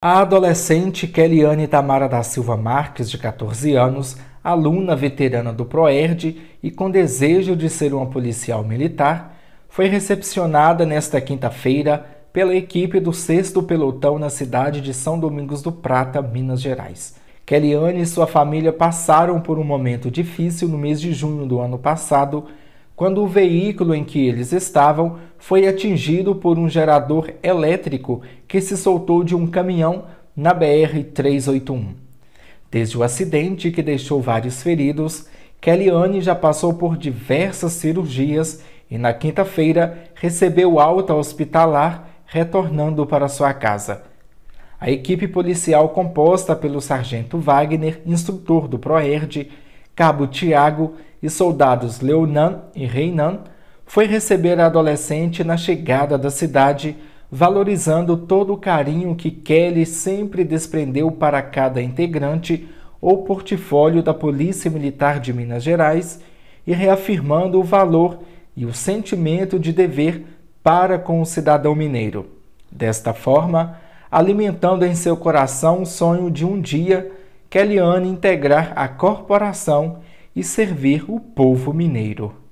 A adolescente Keliane Tamara da Silva Marques, de 14 anos, aluna veterana do PROERD e com desejo de ser uma policial militar, foi recepcionada nesta quinta-feira pela equipe do 6 Pelotão na cidade de São Domingos do Prata, Minas Gerais. Keliane e sua família passaram por um momento difícil no mês de junho do ano passado quando o veículo em que eles estavam foi atingido por um gerador elétrico que se soltou de um caminhão na BR-381. Desde o acidente que deixou vários feridos, Kellyanne já passou por diversas cirurgias e na quinta-feira recebeu alta hospitalar, retornando para sua casa. A equipe policial composta pelo sargento Wagner, instrutor do PROERD, cabo Tiago e soldados Leonan e Reinan, foi receber a adolescente na chegada da cidade, valorizando todo o carinho que Kelly sempre desprendeu para cada integrante ou portfólio da Polícia Militar de Minas Gerais e reafirmando o valor e o sentimento de dever para com o cidadão mineiro. Desta forma, alimentando em seu coração o sonho de um dia Kellyanne integrar a corporação e servir o povo mineiro.